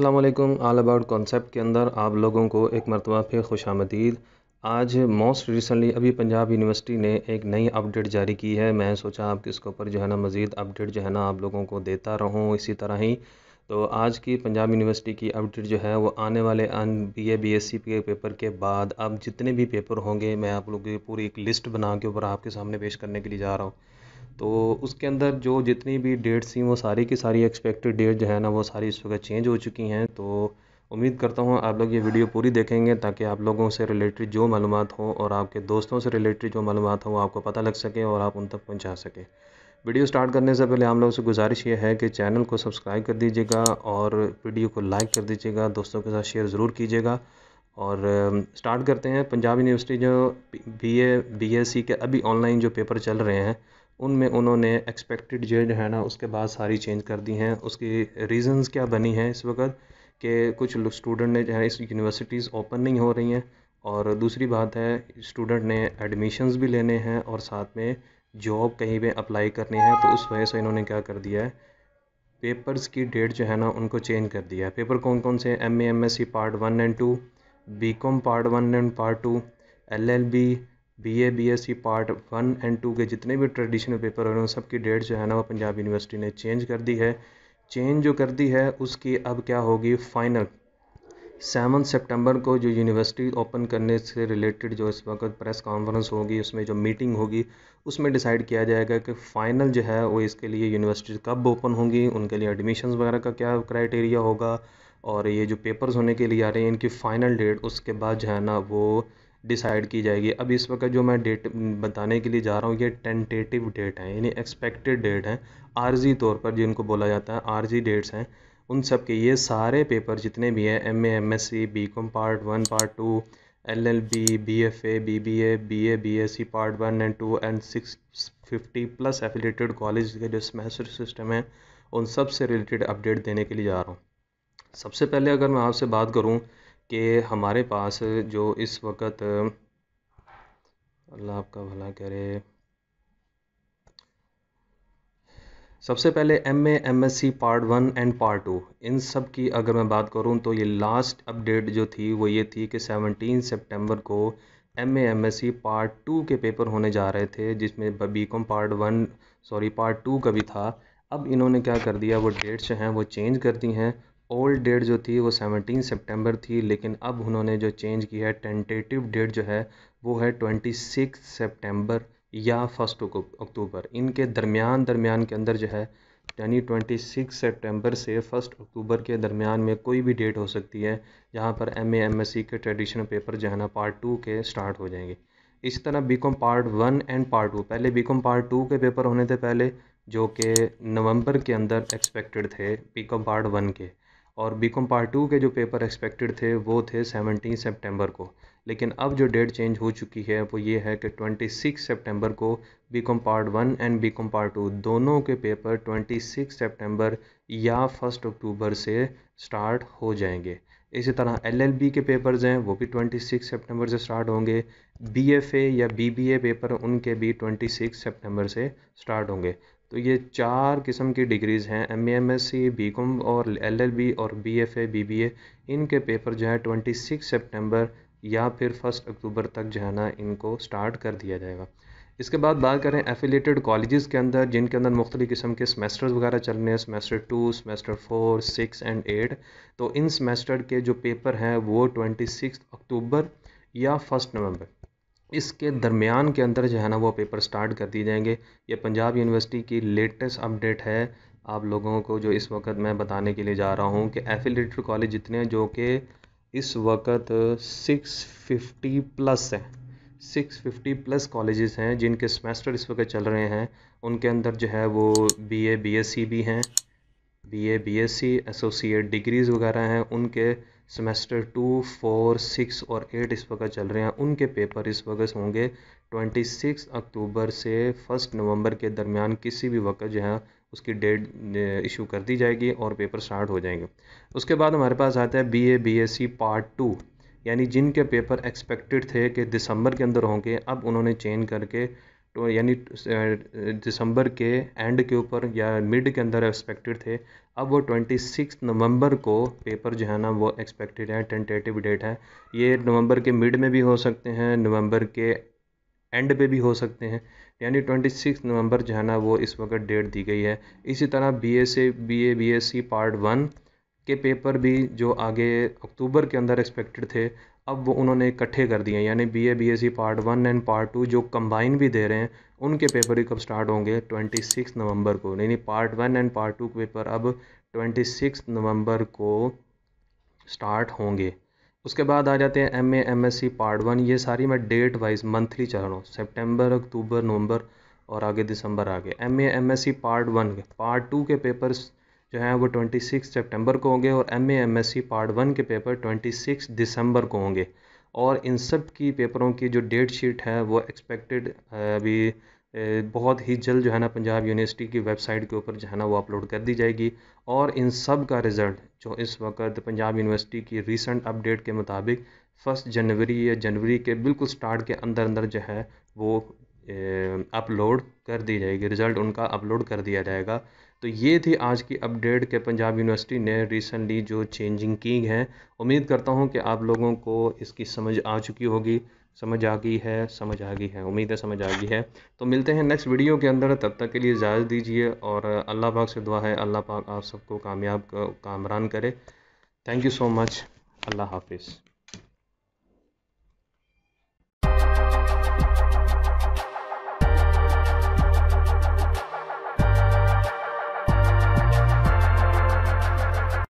अल्लाम आल about concept के अंदर आप लोगों को एक मरतबा फिर खुश आमदीद आज मोस्ट रिसेंटली अभी पंजाब यूनिवर्सिटी ने एक नई अपडेट जारी की है मैं सोचा आपके इसके ऊपर जो है ना मज़ीद अपडेट जो है ना आप लोगों को देता रहूँ इसी तरह ही तो आज की पंजाब यूनिवर्सिटी की अपडेट जो है वो आने वाले अन B A B S C के पेपर के बाद अब जितने भी पेपर होंगे मैं आप लोगों की पूरी एक लिस्ट बना के ऊपर आपके सामने पेश करने के लिए जा रहा हूँ तो उसके अंदर जो जितनी भी डेट्स थी वो सारी की सारी एक्सपेक्टेड डेट जो है ना वो सारी इस वक्त चेंज हो चुकी हैं तो उम्मीद करता हूँ आप लोग ये वीडियो पूरी देखेंगे ताकि आप लोगों से रिलेटेड जो मालूम हो और आपके दोस्तों से रिलेटेड जो मालूम हो वो आपको पता लग सके और आप उन तक पहुँचा सकें वीडियो स्टार्ट करने से पहले हम लोगों से गुजारिश ये है कि चैनल को सब्सक्राइब कर दीजिएगा और वीडियो को लाइक कर दीजिएगा दोस्तों के साथ शेयर ज़रूर कीजिएगा और स्टार्ट करते हैं पंजाब यूनिवर्सिटी जो B A B S C के अभी ऑनलाइन जो पेपर चल रहे हैं उनमें उन्होंने एक्सपेक्टेड जो है ना उसके बाद सारी चेंज कर दी हैं उसकी रीज़न्स क्या बनी हैं इस वक्त कि कुछ स्टूडेंट ने जो है इस यूनिवर्सिटीज़ ओपन नहीं हो रही हैं और दूसरी बात है स्टूडेंट ने एडमिशन्स भी लेने हैं और साथ में जॉब कहीं पर अप्लाई करनी है तो उस वजह से इन्होंने क्या कर दिया है पेपर्स की डेट जो है ना उनको चेंज कर दिया है पेपर कौन कौन से M A M S C part one and two B com part one and part two L L B BA BSc part one and two के जितने भी ट्रेडिशनल पेपर हो उन हैं सबकी डेट जो है ना वो पंजाब यूनिवर्सिटी ने चेंज कर दी है चेंज जो कर दी है उसकी अब क्या होगी फाइनल सेवन सितंबर को जो यूनिवर्सिटी ओपन करने से रिलेटेड जो इस वक्त प्रेस कॉन्फ्रेंस होगी उसमें जो मीटिंग होगी उसमें डिसाइड किया जाएगा कि फ़ाइनल जो है वो इसके लिए यूनिवर्सिटी कब ओपन होंगी उनके लिए एडमिशन्स वगैरह का क्या क्राइटेरिया होगा और ये जो पेपर्स होने के लिए आ रहे हैं इनकी फ़ाइनल डेट उसके बाद जो है ना वो डिसाइड की जाएगी अब इस वक्त जो मैं डेट बताने के लिए जा रहा हूँ ये टेंटेटिव डेट है यानी एक्सपेक्टेड डेट है आरजी तौर पर जिनको बोला जाता है आरजी डेट्स हैं उन सब के ये सारे पेपर जितने भी हैं M M S C B com part one part two L L B B F A B B A B A B S C part one and two and six fifty plus affiliated college के जो semester system है उन सब से related update देने के लिए जा रहा हूँ सबसे पहले अगर मैं आपसे बात करूँ कि हमारे पास जो इस वक्त अल्लाह आपका भला करे सबसे पहले M M S C part one and part two इन सब की अगर मैं बात करूं तो ये लास्ट अपडेट जो थी वो ये थी कि सेवनटीन सितंबर को M M S C part two के पेपर होने जा रहे थे जिसमें B com part one sorry part two का भी था अब इन्होंने क्या कर दिया वो डेट्स जो हैं वो चेंज कर दी हैं ओल्ड डेट जो थी वो सेवनटीन सितंबर थी लेकिन अब उन्होंने जो चेंज की है टेंटेटिव डेट जो है वो है ट्वेंटी सिक्स सेप्टेम्बर या फर्स्ट अक्टूबर इनके दरमियान दरमियान के अंदर जो है यानी ट्वेंटी सिक्स सेप्टेम्बर से फर्स्ट अक्टूबर के दरमियान में कोई भी डेट हो सकती है जहाँ पर M A M S C के ट्रेडिशनल पेपर जो है ना पार्ट टू के स्टार्ट हो जाएंगे इस तरह B com part one and part two पहले बी कॉम पार्ट टू के पेपर होने थे पहले जो कि नवंबर के अंदर एक्सपेक्टेड थे बी कॉम पार्ट वन के और बी कॉम पार्ट टू के जो पेपर एक्सपेक्टेड थे वो थे सेवनटीन सेप्टेम्बर को लेकिन अब जो डेट चेंज हो चुकी है वो ये है कि ट्वेंटी सिक्स सेप्टेम्बर को B com part one and B com part two दोनों के पेपर ट्वेंटी सिक्स सेप्टेम्बर या फर्स्ट अक्टूबर से स्टार्ट हो जाएंगे इसी तरह एलएलबी के पेपर्स हैं वो भी ट्वेंटी सिक्स सेप्टेम्बर से स्टार्ट होंगे बीएफए या बीबीए पेपर उनके भी ट्वेंटी सिक्स सेप्टेम्बर से स्टार्ट होंगे तो ये चार किस्म की डिग्रीज़ हैं M M S C B com और एल एल बी और B F A B B A इनके पेपर जो है ट्वेंटी सिक्स सेप्टेम्बर या फिर फर्स्ट अक्टूबर तक जो है ना इनको स्टार्ट कर दिया जाएगा इसके बाद बात करें एफिलेटेड कॉलेजेस के अंदर जिनके अंदर मुख्तलि किस्म के सेमेस्टर्स वगैरह चल रहे हैं semester two semester four six and eight तो इन सेमेस्टर के जो पेपर हैं वो ट्वेंटी सिक्स अक्टूबर या फर्स्ट नवंबर इसके दरमियान के अंदर जो है ना वो पेपर स्टार्ट कर दिए जाएंगे ये पंजाब यूनिवर्सिटी की लेटेस्ट अपडेट है आप लोगों को जो इस वक्त मैं बताने के लिए जा रहा हूँ कि एफिलेटेड कॉलेज जितने हैं जो कि इस वक्त 650 प्लस हैं 650 प्लस कॉलेजेस हैं जिनके सेमेस्टर इस वक्त चल रहे हैं उनके अंदर जो है वो बीए बीएससी भी हैं बीए बीएससी एसोसिएट डिग्रीज़ वगैरह हैं उनके सेमेस्टर टू फोर सिक्स और एट इस वक्त चल रहे हैं उनके पेपर इस वक्त होंगे ट्वेंटी सिक्स अक्टूबर से फर्स्ट नवंबर के दरमियान किसी भी वक्त जो है उसकी डेट इशू कर दी जाएगी और पेपर स्टार्ट हो जाएंगे उसके बाद हमारे पास आता है B A B S C part two यानी जिनके पेपर एक्सपेक्टेड थे कि दिसंबर के अंदर होंगे अब उन्होंने चेंज करके तो यानी दिसंबर के एंड के ऊपर या मिड के अंदर एक्सपेक्टेड थे अब वो ट्वेंटी सिक्स नवंबर को पेपर जो है ना वो एक्सपेक्टेड है टेंटेटिव डेट है ये नवंबर के मिड में भी हो सकते हैं नवंबर के एंड पे भी हो सकते हैं यानी ट्वेंटी सिक्स नवंबर जो है ना वो इस वक्त डेट दी गई है इसी तरह B A B A B S C part one के पेपर भी जो आगे अक्टूबर के अंदर एक्सपेक्टेड थे अब वो उन्होंने इकट्ठे कर दिए यानी B A B S C part one and part two जो कंबाइन भी दे रहे हैं उनके पेपर भी कब स्टार्ट होंगे ट्वेंटी सिक्स नवंबर को यानी part one and part two के पेपर अब ट्वेंटी सिक्स नवंबर को स्टार्ट होंगे उसके बाद आ जाते हैं M M S C part one ये सारी मैं डेट वाइज मंथली चल रहा हूँ सेप्टेम्बर अक्टूबर नवंबर और आगे दिसंबर आगे M M S C part one part two के पेपर्स जो हैं वो ट्वेंटी सिक्स सेप्टेम्बर को होंगे और M M S C part one के पेपर ट्वेंटी सिक्स दिसंबर को होंगे और इन सब की पेपरों की जो डेट शीट है वो एक्सपेक्टेड अभी बहुत ही जल्द जो है ना पंजाब यूनिवर्सिटी की वेबसाइट के ऊपर जो है ना वो अपलोड कर दी जाएगी और इन सब का रिज़ल्ट जो इस वक्त पंजाब यूनिवर्सिटी की रिसेंट अपडेट के मुताबिक फ़र्स्ट जनवरी या जनवरी के बिल्कुल स्टार्ट के अंदर अंदर जो है वो अपलोड कर दी जाएगी रिज़ल्ट उनका अपलोड कर दिया जाएगा तो ये थी आज की अपडेट के पंजाब यूनिवर्सिटी ने रिसेंटली जो चेंजिंग की है उम्मीद करता हूँ कि आप लोगों को इसकी समझ आ चुकी होगी समझ आ गई है समझ आ गई है उम्मीद है समझ आ गई है तो मिलते हैं नेक्स्ट वीडियो के अंदर तब तक के लिए इजाज़त दीजिए और अल्लाह पाक से दुआ है अल्लाह पाक आप सबको कामयाब कामरान करे थैंक यू सो मच अल्लाह हाफिज़